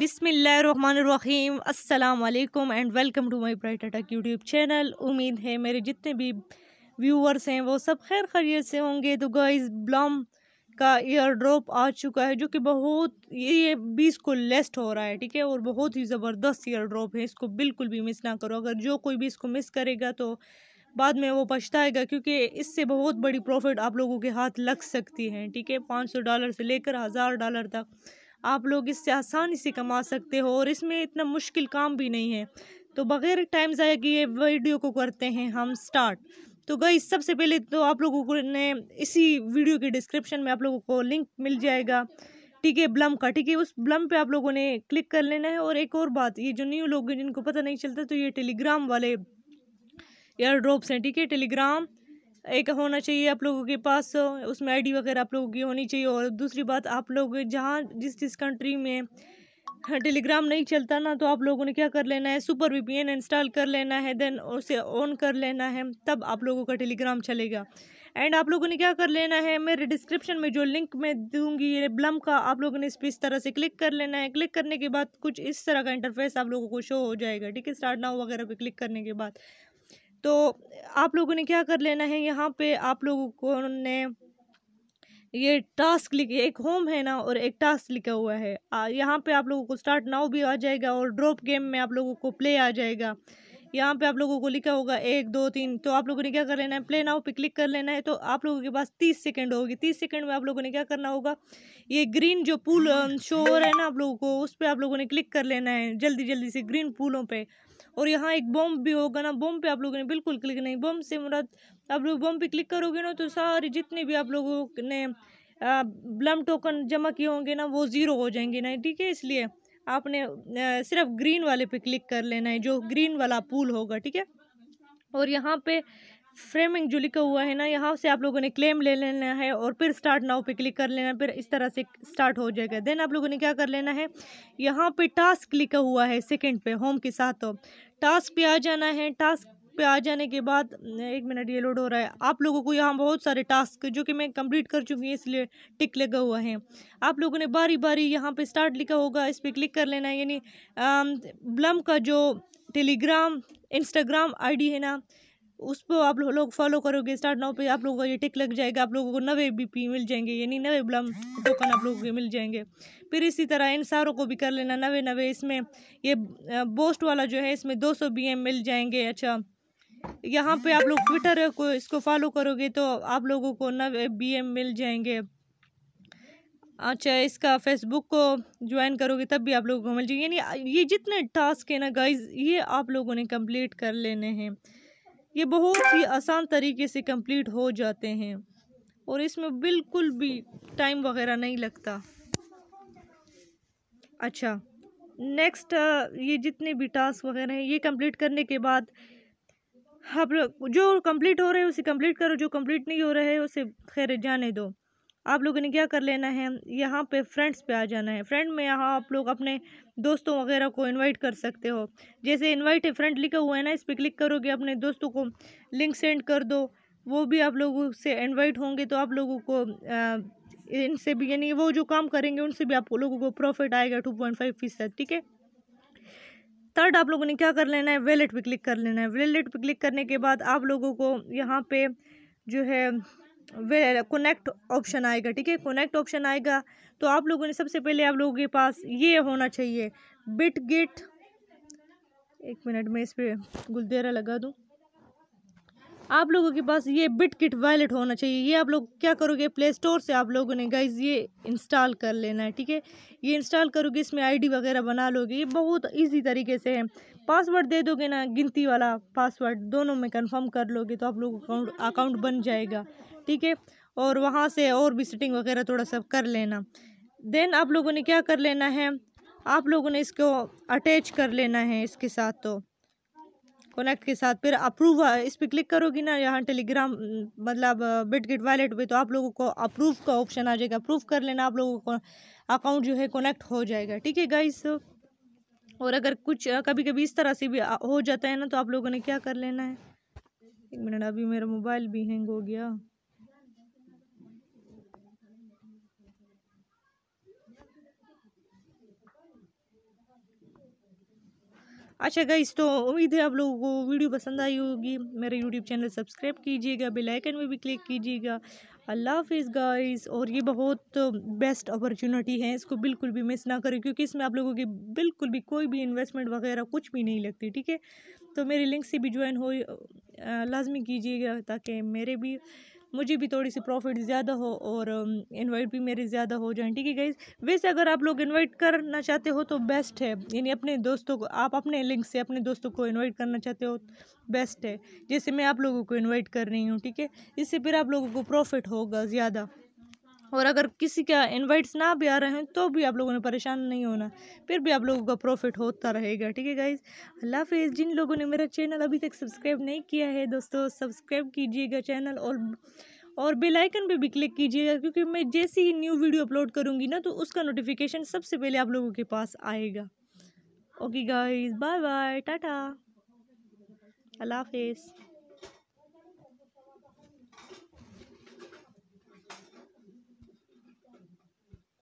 बिसमीम अल्लाम and welcome to my bright अटक यूट्यूब चैनल उम्मीद है मेरे जितने भी व्यूअर्स हैं वो सब खैर खरीत से होंगे तो गाइस ब्लॉम का एयर ड्रॉप आ चुका है जो कि बहुत ये बीस को लेस्ट हो रहा है ठीक है और बहुत ही ज़बरदस्त एयर ड्रॉप है इसको बिल्कुल भी मिस ना करो अगर जो कोई भी इसको मिस करेगा तो बाद में वो पछताएगा क्योंकि इससे बहुत बड़ी प्रॉफिट आप लोगों के हाथ लग सकती है ठीक है पाँच सौ डॉलर से लेकर हज़ार डॉलर तक आप लोग इससे आसानी से कमा सकते हो और इसमें इतना मुश्किल काम भी नहीं है तो बगैर टाइम ज़ाया ये वीडियो को करते हैं हम स्टार्ट तो गई सबसे पहले तो आप लोगों को ने इसी वीडियो के डिस्क्रिप्शन में आप लोगों को लिंक मिल जाएगा ठीक है ब्लम का ठीक है उस ब्लम पे आप लोगों ने क्लिक कर लेना है और एक और बात ये जो न्यू लोग हैं जिनको पता नहीं चलता तो ये टेलीग्राम वाले एयर ड्रॉप्स हैं ठीक है टेलीग्राम एक होना चाहिए आप लोगों के पास उसमें आईडी वगैरह आप लोगों की होनी चाहिए और दूसरी बात आप लोग जहाँ जिस जिस कंट्री में टेलीग्राम हाँ, नहीं चलता ना तो आप लोगों ने क्या कर लेना है सुपर वीपीएन इंस्टॉल कर लेना है देन उसे ऑन कर लेना है तब आप लोगों का टेलीग्राम चलेगा एंड आप लोगों ने क्या कर लेना है मेरे डिस्क्रिप्शन में जो लिंक मैं दूंगी ये ब्लम का आप लोगों ने इस पर इस तरह से क्लिक कर लेना है क्लिक करने के बाद कुछ इस तरह का इंटरफेस आप लोगों को शो हो जाएगा ठीक है स्टार्ट नाउ वगैरह पे क्लिक करने के बाद तो आप लोगों ने क्या कर लेना है यहाँ पे आप लोगों को ने ये टास्क लिखे एक होम है ना और एक टास्क लिखा हुआ है यहाँ पे आप लोगों को स्टार्ट नाउ भी आ जाएगा और ड्रॉप गेम में आप लोगों को प्ले आ जाएगा यहाँ पे आप लोगों को लिखा होगा एक दो तीन तो आप लोगों ने क्या कर लेना है प्ले नाउ पे क्लिक कर लेना है तो आप लोगों के पास तीस सेकेंड होगी तीस सेकेंड में आप लोगों ने क्या करना होगा ये ग्रीन जो पुल शो है ना आप लोगों को पे आप लोगों ने क्लिक कर लेना है जल्दी जल्दी से ग्रीन फूलों पे और यहाँ एक बॉम्ब भी होगा ना बॉम्ब पे आप लोगों ने बिल्कुल क्लिक नहीं बॉम्ब से मुराद आप लोग बॉम्ब पे क्लिक करोगे ना तो सारे जितने भी आप लोगों ने ब्लम टोकन जमा किए होंगे ना वो ज़ीरो हो जाएंगे ना ठीक है इसलिए आपने सिर्फ ग्रीन वाले पे क्लिक कर लेना है जो ग्रीन वाला पूल होगा ठीक है और यहाँ पे फ्रेमिंग जो लिखा हुआ है ना यहाँ से आप लोगों ने क्लेम ले लेना है और फिर स्टार्ट नाव पे क्लिक कर लेना फिर इस तरह से स्टार्ट हो जाएगा देन आप लोगों ने क्या कर लेना है यहाँ पे टास्क लिखा हुआ है सेकंड पे होम के साथ तो टास्क पे आ जाना है टास्क पे आ जाने के बाद एक मिनट ये लोड हो रहा है आप लोगों को यहाँ बहुत सारे टास्क जो कि मैं कंप्लीट कर चुकी हूँ इसलिए टिक लगा हुआ है आप लोगों ने बारी बारी यहाँ पे स्टार्ट लिखा होगा इस पर क्लिक कर लेना है यानी ब्लम का जो टेलीग्राम इंस्टाग्राम आईडी है ना उस पर आप लोग फॉलो करोगे स्टार्ट नाउ पे आप लोगों को ये टिक लग जाएगा आप लोगों को नवे बीपी मिल जाएंगे यानी नवे ब्लम टोकन आप लोगों के मिल जाएंगे फिर इसी तरह इन सारों को भी कर लेना नवे नवे इसमें ये बोस्ट वाला जो है इसमें दो सौ मिल जाएंगे अच्छा यहाँ पे आप लोग ट्विटर को इसको फॉलो करोगे तो आप लोगों को नवे बी मिल जाएंगे अच्छा इसका फेसबुक को ज्वाइन करोगे तब भी आप लोगों को मिल जाएंगे यानी ये जितने टास्क है ना गाइज ये आप लोगों ने कंप्लीट कर लेने हैं ये बहुत ही आसान तरीके से कंप्लीट हो जाते हैं और इसमें बिल्कुल भी टाइम वगैरह नहीं लगता अच्छा नेक्स्ट ये जितने भी टास्क वगैरह हैं ये कंप्लीट करने के बाद आप जो कंप्लीट हो रहे हैं उसे कंप्लीट करो जो कंप्लीट नहीं हो रहे है उसे खैर जाने दो आप लोगों ने क्या कर लेना है यहाँ पे फ्रेंड्स पे आ जाना है फ्रेंड में यहाँ आप लोग अपने दोस्तों वगैरह को इनवाइट कर सकते हो जैसे इनवाइट है फ्रेंड लिखा हुआ है ना इस पर क्लिक करोगे अपने दोस्तों को लिंक सेंड कर दो वो भी आप लोगों से इनवाइट होंगे तो आप लोगों को इनसे भी यानी वो जो काम करेंगे उनसे भी आप लोगों को प्रॉफिट आएगा टू पॉइंट फाइव फीसद ठीक है थर्ड आप लोगों ने क्या कर लेना है वैलेट पर क्लिक कर लेना है वैलेट पर क्लिक करने के बाद आप लोगों को यहाँ पे जो है वे कनेक्ट ऑप्शन आएगा ठीक है कनेक्ट ऑप्शन आएगा तो आप लोगों ने सबसे पहले आप लोगों के पास ये होना चाहिए बिट गेट एक मिनट में इस पर गुलदेरा लगा दूँ आप लोगों के पास ये बिट किट वैलेट होना चाहिए ये आप लोग क्या करोगे प्ले स्टोर से आप लोगों ने गाइज ये इंस्टॉल कर लेना है ठीक है ये इंस्टॉल करोगे इसमें आईडी वगैरह बना लोगे ये बहुत इजी तरीके से है पासवर्ड दे दोगे ना गिनती वाला पासवर्ड दोनों में कंफर्म कर लोगे तो आप लोगों अकाउंट अकाउंट बन जाएगा ठीक है और वहाँ से और भी सेटिंग वगैरह थोड़ा सा कर लेना देन आप लोगों ने क्या कर लेना है आप लोगों ने इसको अटैच कर लेना है इसके साथ तो कनेक्ट के साथ फिर अप्रूव इस पर क्लिक करोगी ना यहाँ टेलीग्राम मतलब गिट वैलेट पे तो आप लोगों को अप्रूव का ऑप्शन आ जाएगा अप्रूव कर लेना आप लोगों को अकाउंट जो है कनेक्ट हो जाएगा ठीक है गाइस और अगर कुछ कभी कभी इस तरह से भी हो जाता है ना तो आप लोगों ने क्या कर लेना है एक मिनट अभी मेरा मोबाइल भी हैंग हो गया अच्छा गाइस तो उम्मीद है आप लोगों को वीडियो पसंद आई होगी मेरा यूट्यूब चैनल सब्सक्राइब कीजिएगा बेल आइकन में भी क्लिक कीजिएगा अल्लाह हाफिज़ गाइस और ये बहुत बेस्ट अपॉर्चुनिटी है इसको बिल्कुल भी मिस ना करें क्योंकि इसमें आप लोगों की बिल्कुल भी कोई भी इन्वेस्टमेंट वगैरह कुछ भी नहीं लगती ठीक है तो मेरे लिंक से भी ज्वाइन हो लाजमी कीजिएगा ताकि मेरे भी मुझे भी थोड़ी सी प्रॉफिट ज़्यादा हो और इनवाइट भी मेरे ज़्यादा हो जाए ठीक है गाइज वैसे अगर आप लोग इन्वाइट करना चाहते हो तो बेस्ट है यानी अपने दोस्तों को आप अपने लिंक से अपने दोस्तों को इन्वाइट करना चाहते हो बेस्ट है जैसे मैं आप लोगों को इन्वाइट कर रही हूँ ठीक है इससे फिर आप लोगों को प्रॉफिट होगा ज़्यादा और अगर किसी का इन्वाइट्स ना भी आ रहे हैं तो भी आप लोगों ने परेशान नहीं होना फिर भी आप लोगों का प्रॉफिट होता रहेगा ठीक है गाइज अल्लाह हाफिज़ जिन लोगों ने मेरा चैनल अभी तक सब्सक्राइब नहीं किया है दोस्तों सब्सक्राइब कीजिएगा चैनल और और बेल आइकन पे भी क्लिक कीजिएगा क्योंकि मैं जैसे ही न्यू वीडियो अपलोड करूँगी ना तो उसका नोटिफिकेशन सबसे पहले आप लोगों के पास आएगा okay guys bye bye tata अल्लाह हाफिज़